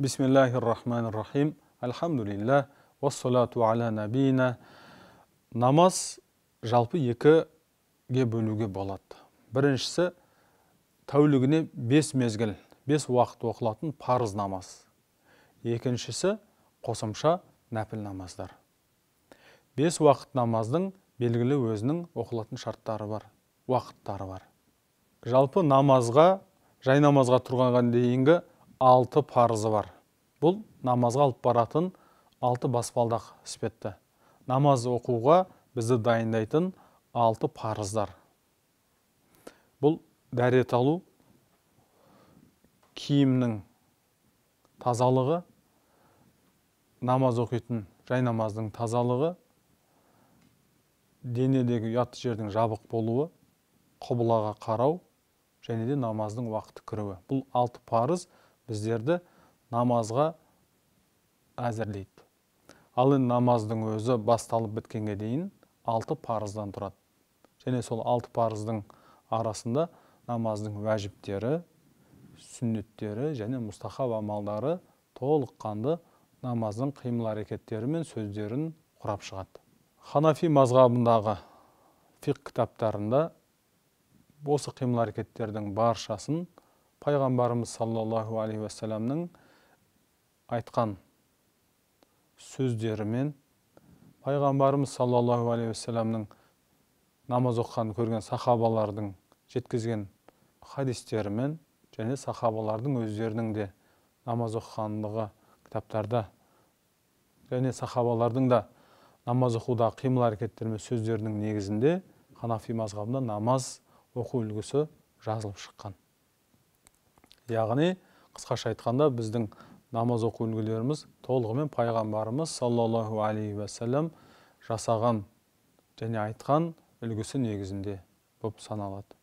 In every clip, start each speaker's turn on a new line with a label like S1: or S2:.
S1: рахим Алхамдулилля. Вассалату аля набина. Намаз жалпы екіге бөлуге болады. Біріншісі тәулігіне бес мезгіл, бес уақыт оқылатын парыз намаз. Екіншісі қосымша нәпіл намаздар. Бес уақыт намаздың белгілі өзінің оқылатын шарттары бар, уақыттары бар. Жалпы намазға, жай намазға тұрғанға дейінгі алты парызы бар бұл намазға алып баратын алты баспалдақ іспетті намаз оқуға бізді дайындайтын алты парыздар бұл дәрет алу киімнің тазалығы намаз оқитын жайнамаздың тазалығы денедегі ұятты жердің жабық болуы құбылаға қарау және де намаздың уақыты кіруі бұл алты парыз біздерді намазға әзірлейді ал енді намаздың өзі басталып біткенге дейін алты парыздан тұрады және сол алты парыздың арасында намаздың уәжіптері сүннеттері және мұстахаб амалдары толыққанды намаздың қимыл әрекеттері мен сөздерін құрап шығады ханафи мазғабындағы фиқ кітаптарында осы қимыл әрекеттердің баршасын пайғамбарымыз саллаллаху алейхи уассаламның айтқан сөздерімен пайғамбарымыз саллаллаху алейхи уассаламның намаз оқығанын көрген сахабалардың жеткізген хадистерімен және сахабалардың өздерінің де намаз оқығандығы кітаптарда және сахабалардың да намаз оқудағы қимыл әрекеттері мен сөздерінің негізінде ханафи мазхабында намаз оқу үлгісі жазылып шыққан яғни қысқаша айтқанда біздің намаз оқу үлгілеріміз толығымен пайғамбарымыз саллаллаху алейхи уасалам жасаған және айтқан үлгісі негізінде болып саналады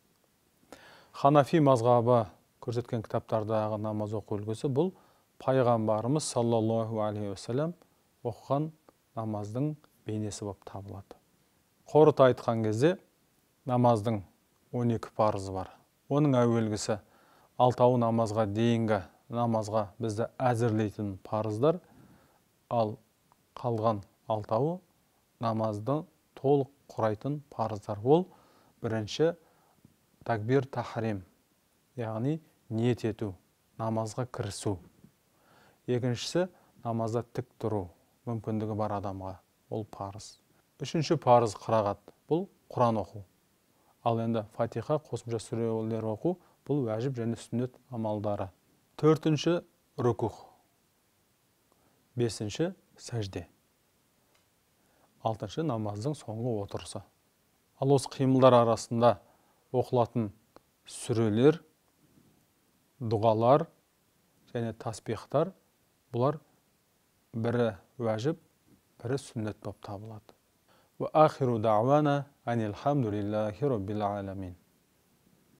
S1: ханафи мазғабы көрсеткен кітаптардағы намаз оқу үлгісі бұл пайғамбарымыз саллаллаху алейхи уассалам оқыған намаздың бейнесі болып табылады қорыта айтқан кезде намаздың 12 парызы бар оның әуелгісі алтауы намазға дейінгі намазға бізді әзірлейтін парыздар ал қалған алтауы намазды толық құрайтын парыздар ол бірінші такбир тахрим яғни ниет ету намазға кірісу екіншісі намазда тік тұру мүмкіндігі бар адамға ол парыз үшінші парыз қырағат бұл құран оқу ал енді фатиха қосымша сүрелер оқу бұл уәжіп және сүннет амалдары төртінші рукух бесінші сәжде алтыншы намаздың соңғы отырысы ал осы қимылдар арасында оқылатын сүрелер дұғалар және таспихтар бұлар бірі уәжіп бірі сүннет болып табылады Ва ахиру أن